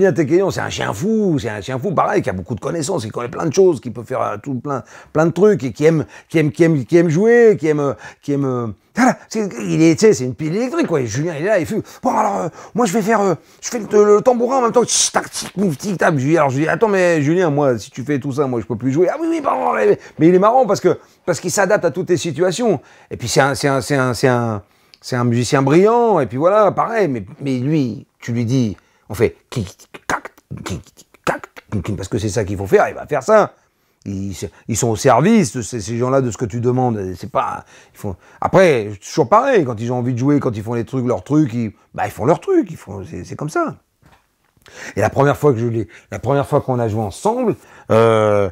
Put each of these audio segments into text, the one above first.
Julien c'est un chien fou, c'est un chien fou, pareil, qui a beaucoup de connaissances, qui connaît plein de choses, qui peut faire euh, tout plein, plein de trucs, et qui aime, qui aime, qui aime, qui aime jouer, qui aime, euh, qui aime. Euh, voilà, c'est, il est, c'est une pile électrique, quoi. Julien, il est là, il fait, bon, alors, moi, je vais faire, je fais le, tambourin en même temps, tac, tic, mouf, tic, tac. Alors, je lui dis, attends, mais Julien, moi, si tu fais tout ça, moi, je peux plus jouer. Ah oui, oui, pardon, mais, il est marrant parce que, parce qu'il s'adapte à toutes les situations. Et puis, c'est un, c'est un, c'est c'est un, c'est un musicien brillant, et puis voilà, pareil, mais, mais lui, tu lui dis, on fait parce que c'est ça qu'il faut faire, il va faire ça. Ils, sont au service, de ces, gens-là, de ce que tu demandes. C'est pas. Ils font... Après, c'est toujours pareil, quand ils ont envie de jouer, quand ils font les trucs, leurs trucs, ils, bah, ils font leurs trucs, ils font, c'est comme ça. Et la première fois que je l'ai, la première fois qu'on a joué ensemble, euh,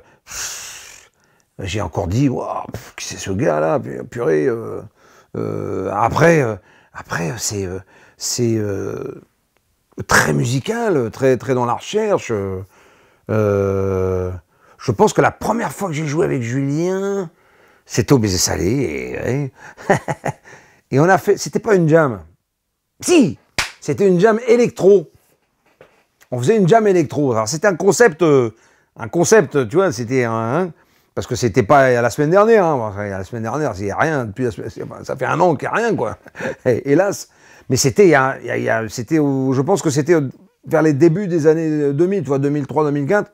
j'ai encore dit, qui c'est ce gars-là, purée. Euh, euh, après, après, c'est, c'est, très musical, très, très dans la recherche. Euh, je pense que la première fois que j'ai joué avec Julien, c'était au baiser salé. Et, et, on a fait. C'était pas une jam. Si C'était une jam électro. On faisait une jam électro. Alors c'était un concept. Euh, un concept, tu vois, c'était un. Parce que c'était pas à la semaine dernière. Hein. la semaine dernière, il n'y a rien. ça fait un an qu'il n'y a rien, quoi. Hélas. Mais c'était, je pense que c'était vers les débuts des années 2000, euh, vois, 2003, 2004.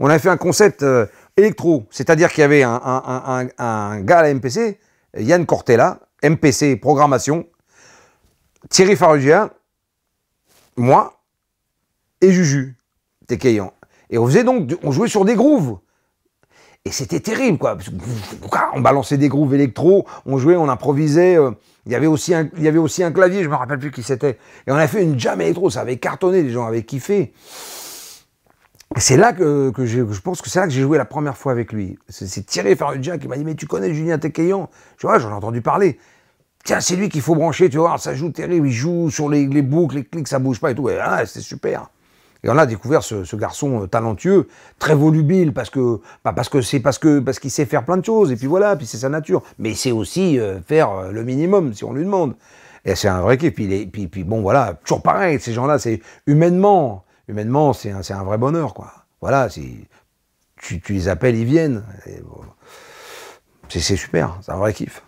On avait fait un concept euh, électro. C'est-à-dire qu'il y avait un, gars à la MPC, Yann Cortella, MPC programmation, Thierry Farugia, moi et Juju Tekeyan. Et on faisait donc, on jouait sur des grooves. Et c'était terrible, quoi. On balançait des grooves électro, on jouait, on improvisait. Euh, il y avait aussi un, il y avait aussi un clavier, je me rappelle plus qui c'était. Et on a fait une jam électro, ça avait cartonné, les gens avaient kiffé. C'est là que, je pense que c'est là que j'ai joué la première fois avec lui. C'est Thierry jam. qui m'a dit Mais tu connais Julien Tecayan Tu vois, j'en ai entendu parler. Tiens, c'est lui qu'il faut brancher, tu vois, ça joue terrible, il joue sur les, boucles, les clics, ça bouge pas et tout. Et, ah, c'est super. Et on a découvert ce, garçon euh, talentueux, très volubile, parce que bah, parce que c'est parce que parce qu'il sait faire plein de choses, et puis voilà, puis c'est sa nature. Mais il sait aussi euh, faire euh, le minimum si on lui demande. Et c'est un vrai kiff. Et puis, bon, voilà, toujours pareil, ces gens-là, c'est humainement, humainement, c'est un, un, vrai bonheur, quoi. Voilà, si tu, les appelles, ils viennent. c'est super, c'est un vrai kiff.